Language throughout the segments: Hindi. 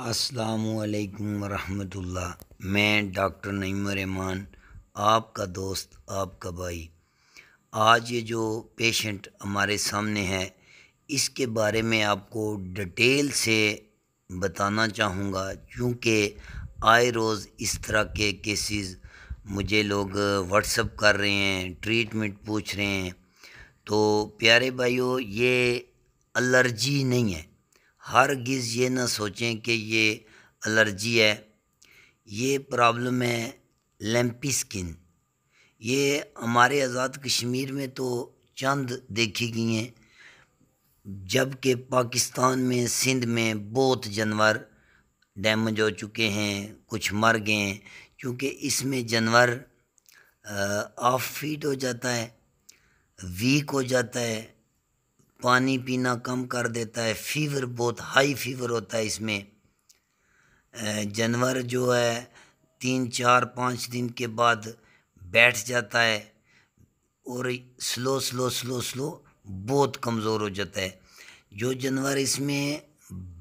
अस्सलाम रहमतुल्लाह मैं डॉक्टर नईम रहमान आपका दोस्त आपका भाई आज ये जो पेशेंट हमारे सामने है इसके बारे में आपको डिटेल से बताना चाहूँगा क्योंकि आए रोज़ इस तरह के केसेस मुझे लोग व्हाट्सअप कर रहे हैं ट्रीटमेंट पूछ रहे हैं तो प्यारे भाइयों ये एलर्जी नहीं है हरगिज़ ये ना सोचें कि ये एलर्जी है ये प्रॉब्लम है लैम्पी स्किन ये हमारे आज़ाद कश्मीर में तो चंद देखी गई हैं जबकि पाकिस्तान में सिंध में बहुत जानवर डैमेज हो चुके हैं कुछ मर गए हैं क्योंकि इसमें जानवर ऑफ फीट हो जाता है वीक हो जाता है पानी पीना कम कर देता है फीवर बहुत हाई फीवर होता है इसमें जानवर जो है तीन चार पाँच दिन के बाद बैठ जाता है और स्लो स्लो स्लो स्लो बहुत कमज़ोर हो जाता है जो जानवर इसमें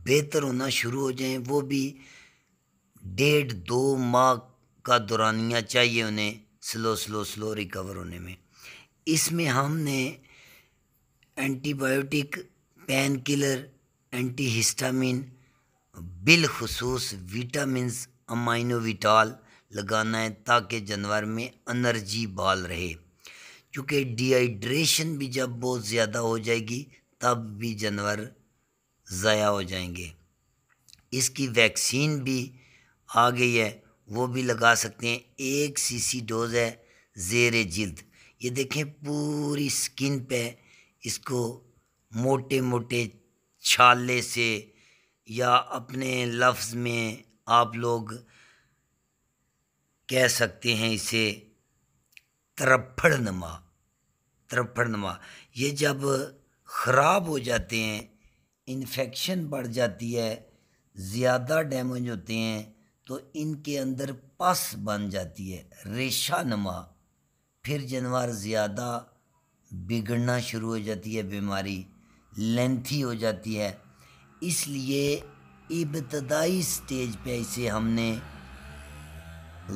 बेहतर होना शुरू हो जाए वो भी डेढ़ दो माह का दौरानिया चाहिए उन्हें स्लो स्लो स्लो रिकवर होने में इसमें हमने antibiotic pain killer anti histamine बिलखसूस विटामिनस अमाइनोविटॉल लगाना है ताकि जानवर में एनर्जी बाल रहे क्योंकि डिहाइड्रेशन भी जब बहुत ज़्यादा हो जाएगी तब भी जानवर ज़ाया हो जाएंगे इसकी वैक्सीन भी आ गई है वो भी लगा सकते हैं एक सीसी डोज है जेर जल्द ये देखें पूरी स्किन पे इसको मोटे मोटे छाले से या अपने लफ्ज़ में आप लोग कह सकते हैं इसे तरफड़नमा नमा ये जब ख़राब हो जाते हैं इन्फेक्शन बढ़ जाती है ज़्यादा डैमेज होते हैं तो इनके अंदर पस बन जाती है रेशा नमा फिर जानवर ज़्यादा बिगड़ना शुरू हो जाती है बीमारी लेंथी हो जाती है इसलिए इब्तदाई स्टेज पे इसे हमने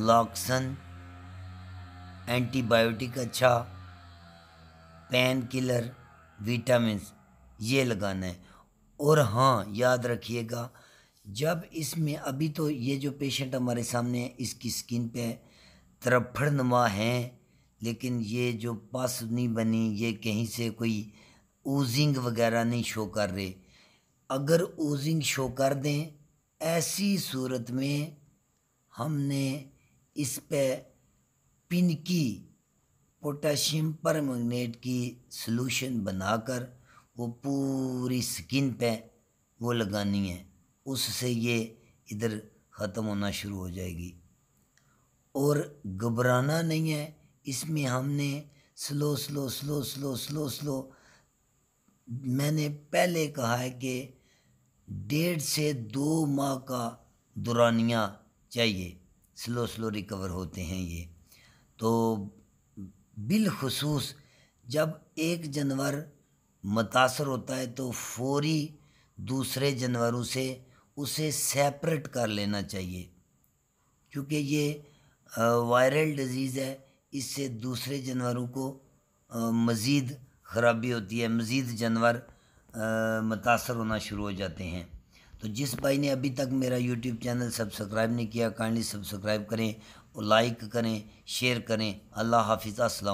लॉक्सन एंटीबायोटिक अच्छा पेन किलर विटामिन ये लगाना है और हाँ याद रखिएगा जब इसमें अभी तो ये जो पेशेंट हमारे सामने है इसकी स्किन पे तरफड़नमा हैं लेकिन ये जो पस नहीं बनी ये कहीं से कोई ओजिंग वगैरह नहीं शो कर रहे अगर ओजिंग शो कर दें ऐसी सूरत में हमने इस पे पिनकी पोटाशियम पर मैगनेट की सोलूशन बनाकर वो पूरी स्किन पे वो लगानी है उससे ये इधर ख़त्म होना शुरू हो जाएगी और घबराना नहीं है इसमें हमने slow slow slow slow slow slow मैंने पहले कहा है कि डेढ़ से दो माह का दुरानिया चाहिए स्लो स्लो रिकवर होते हैं ये तो बिलखसूस जब एक जानवर मुतासर होता है तो फौरी दूसरे जानवरों से उसे सेपरेट कर लेना चाहिए क्योंकि ये वायरल डिजीज़ है इससे दूसरे जानवरों को मज़ीद ख़राबी होती है मज़ीद जानवर मुतासर होना शुरू हो जाते हैं तो जिस भाई ने अभी तक मेरा यूट्यूब चैनल सब्सक्राइब नहीं किया काइंडली सब्सक्राइब करें और लाइक करें शेयर करें अल्लाह हाफिज़ असल